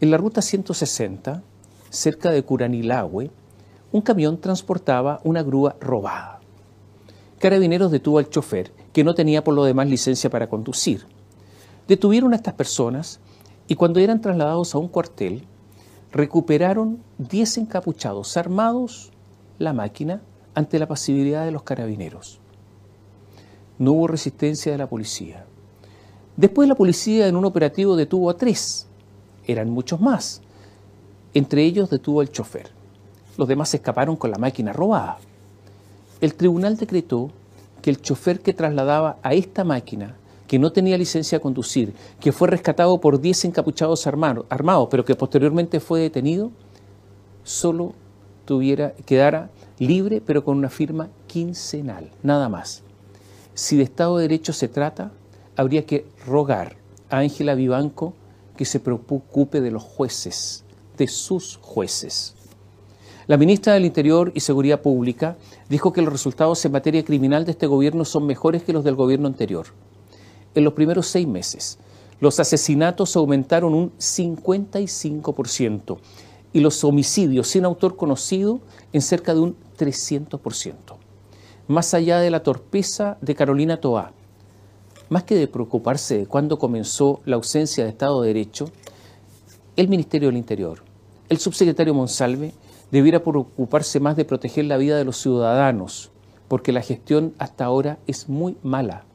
En la ruta 160, cerca de Curanilagüe, un camión transportaba una grúa robada. Carabineros detuvo al chofer, que no tenía por lo demás licencia para conducir. Detuvieron a estas personas y cuando eran trasladados a un cuartel, recuperaron 10 encapuchados armados la máquina ante la pasividad de los carabineros. No hubo resistencia de la policía. Después la policía en un operativo detuvo a tres, eran muchos más. Entre ellos detuvo el chofer. Los demás escaparon con la máquina robada. El tribunal decretó que el chofer que trasladaba a esta máquina, que no tenía licencia a conducir, que fue rescatado por 10 encapuchados armados, pero que posteriormente fue detenido, solo tuviera, quedara libre, pero con una firma quincenal, nada más. Si de Estado de Derecho se trata, habría que rogar a Ángela Vivanco que se preocupe de los jueces, de sus jueces. La ministra del Interior y Seguridad Pública dijo que los resultados en materia criminal de este gobierno son mejores que los del gobierno anterior. En los primeros seis meses, los asesinatos aumentaron un 55% y los homicidios sin autor conocido en cerca de un 300%. Más allá de la torpeza de Carolina Toá, más que de preocuparse de cuándo comenzó la ausencia de Estado de Derecho, el Ministerio del Interior, el subsecretario Monsalve, debiera preocuparse más de proteger la vida de los ciudadanos, porque la gestión hasta ahora es muy mala.